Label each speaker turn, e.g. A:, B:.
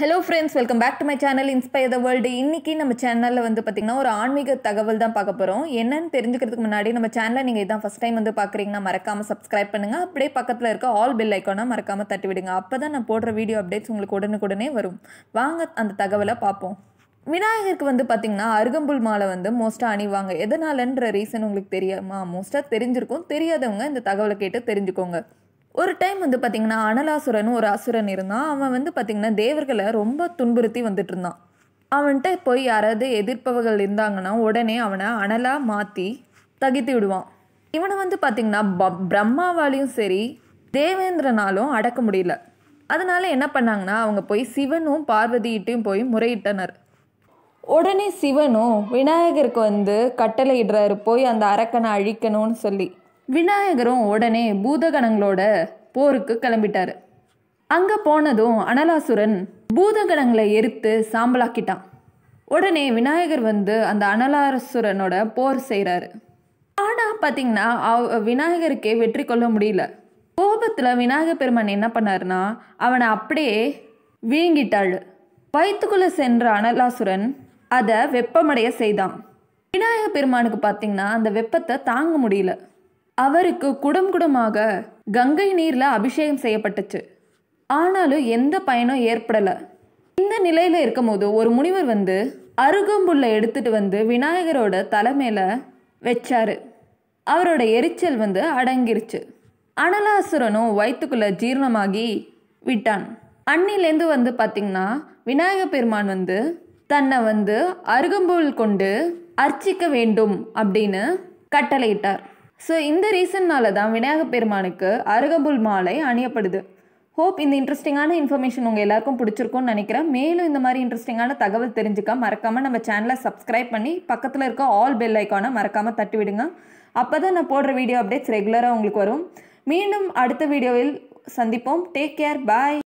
A: hello friends welcome back to my channel inspire the world இன்றைக்கி நம்ம சேனலில் வந்து பார்த்திங்கன்னா ஒரு ஆன்மீக தகவல் தான் பார்க்க போகிறோம் என்னன்னு தெரிஞ்சுக்கிறதுக்கு முன்னாடி நம்ம சேனலை நீங்கள் இதான் ஃபஸ்ட் டைம் வந்து பார்க்குறீங்கன்னா மறக்காமல் சப்ஸ்கிரைப் பண்ணுங்கள் அப்படியே பக்கத்தில் இருக்க ஆல் பில் ஐக்கானை மறக்காமல் தட்டி விடுங்க அப்போ தான் நான் போடுற வீடியோ அப்டேட்ஸ் உங்களுக்கு உடனுக்குடனே வரும் வாங்க அந்த தகவலை பார்ப்போம் விநாயகருக்கு வந்து பார்த்திங்கன்னா அருகம்புல் மாலை வந்து மோஸ்ட்டாக அணிவாங்க எதனாலன்ற ரீசன் உங்களுக்கு தெரியாமல் மோஸ்ட்டாக தெரிஞ்சிருக்கும் தெரியாதவங்க இந்த தகவலை கேட்டு தெரிஞ்சுக்கோங்க ஒரு டைம் வந்து பார்த்திங்கன்னா அனலாசுரன் ஒரு அசுரன் இருந்தான் அவன் வந்து பார்த்திங்கன்னா தேவர்களை ரொம்ப துன்புறுத்தி வந்துட்டு இருந்தான் அவன்கிட்ட போய் யாராவது எதிர்ப்பவர்கள் இருந்தாங்கன்னா உடனே அவனை அனலாக மாற்றி தகித்து விடுவான் இவனை வந்து பார்த்திங்கன்னா ப பிரம்மாவாலையும் சரி தேவேந்திரனாலும் அடக்க முடியல அதனால என்ன பண்ணாங்கன்னா அவங்க போய் சிவனும் பார்வதியிட்டையும் போய் முறையிட்டனர் உடனே சிவனும் விநாயகருக்கு வந்து கட்டளையிடுறாரு போய் அந்த அரக்கனை அழிக்கணும்னு சொல்லி விநாயகரும் உடனே பூதகணங்களோட போருக்கு கிளம்பிட்டார் அங்கே போனதும் அனலாசுரன் பூதகணங்களை எரித்து சாம்பலாக்கிட்டான் உடனே விநாயகர் வந்து அந்த அனலாசுரனோட போர் செய்கிறாரு ஆனால் பார்த்தீங்கன்னா விநாயகருக்கே வெற்றி கொள்ள முடியல கோபத்தில் விநாயகர் பெருமான் என்ன பண்ணார்னா அவனை அப்படியே வீங்கிட்டாள் வயிற்றுக்குள்ளே சென்ற அனலாசுரன் அதை வெப்பமடைய செய்தான் விநாயகர் பெருமானுக்கு பார்த்தீங்கன்னா அந்த வெப்பத்தை தாங்க முடியல அவருக்கு குடம் குடமாக கங்கை நீரில் அபிஷேகம் செய்யப்பட்டுச்சு ஆனாலும் எந்த பயனும் ஏற்படலை இந்த நிலையில் இருக்கும் போது ஒரு முனிவர் வந்து அருகம்புல்லை எடுத்துட்டு வந்து விநாயகரோட தலைமையில் வச்சாரு அவரோட எரிச்சல் வந்து அடங்கிருச்சு அனலாசுரனும் வயிற்றுக்குள்ளே ஜீரணமாகி விட்டான் அன்னிலேருந்து வந்து பார்த்திங்கன்னா விநாயக பெருமான் வந்து தன்னை வந்து அருகம்புல் கொண்டு அர்ச்சிக்க வேண்டும் அப்படின்னு கட்டளையிட்டார் ஸோ இந்த ரீசன்னால தான் விநாயகப் பெருமானுக்கு அருகபுல் மாலை அணியப்படுது ஹோப் இந்த இன்ட்ரெஸ்டிங்கான இன்ஃபர்மேஷன் உங்கள் எல்லாருக்கும் பிடிச்சிருக்கும்னு நினைக்கிறேன் மேலும் இந்த மாதிரி இன்ட்ரெஸ்டிங்கான தகவல் தெரிஞ்சுக்க மறக்காமல் நம்ம சேனலை சப்ஸ்கிரைப் பண்ணி பக்கத்தில் இருக்க ஆல் பெல் ஐக்கானை மறக்காமல் தட்டி விடுங்க அப்போ தான் நான் போடுற வீடியோ அப்டேட்ஸ் ரெகுலராக உங்களுக்கு வரும் மீண்டும் அடுத்த வீடியோவில் சந்திப்போம் டேக் கேர் பாய்